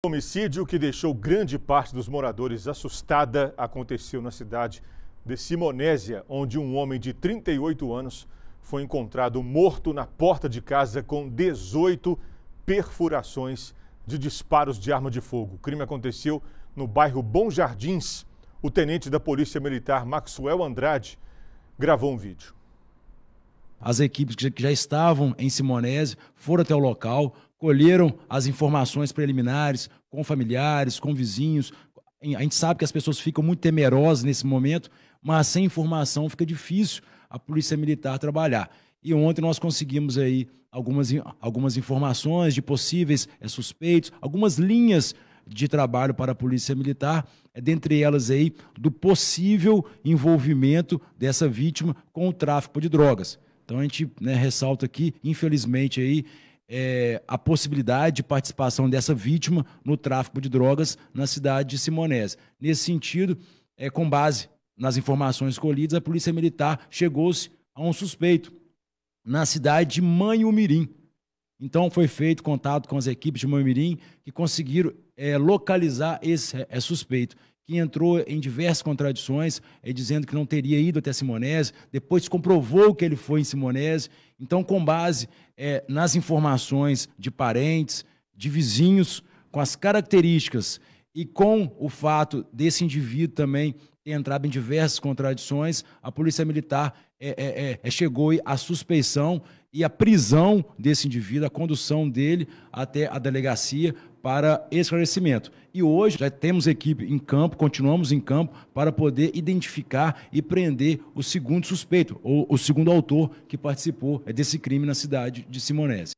O homicídio que deixou grande parte dos moradores assustada aconteceu na cidade de Simonésia, onde um homem de 38 anos foi encontrado morto na porta de casa com 18 perfurações de disparos de arma de fogo. O crime aconteceu no bairro Bom Jardins. O tenente da Polícia Militar Maxwell Andrade gravou um vídeo. As equipes que já estavam em Simonésia foram até o local, colheram as informações preliminares com familiares, com vizinhos. A gente sabe que as pessoas ficam muito temerosas nesse momento, mas sem informação fica difícil a Polícia Militar trabalhar. E ontem nós conseguimos aí algumas, algumas informações de possíveis é, suspeitos, algumas linhas de trabalho para a Polícia Militar, é, dentre elas aí do possível envolvimento dessa vítima com o tráfico de drogas. Então a gente né, ressalta aqui, infelizmente aí, é, a possibilidade de participação dessa vítima no tráfico de drogas na cidade de Simonés. Nesse sentido, é, com base nas informações colhidas, a Polícia Militar chegou-se a um suspeito na cidade de Manhumirim. Então foi feito contato com as equipes de Manhumirim que conseguiram é, localizar esse é, suspeito que entrou em diversas contradições, eh, dizendo que não teria ido até Simonese, depois comprovou que ele foi em Simonese. Então, com base é, nas informações de parentes, de vizinhos, com as características e com o fato desse indivíduo também ter entrado em diversas contradições, a Polícia Militar é, é, chegou à suspeição e a prisão desse indivíduo, a condução dele até a delegacia para esclarecimento. E hoje já temos equipe em campo, continuamos em campo para poder identificar e prender o segundo suspeito, ou o segundo autor que participou é, desse crime na cidade de Simonese.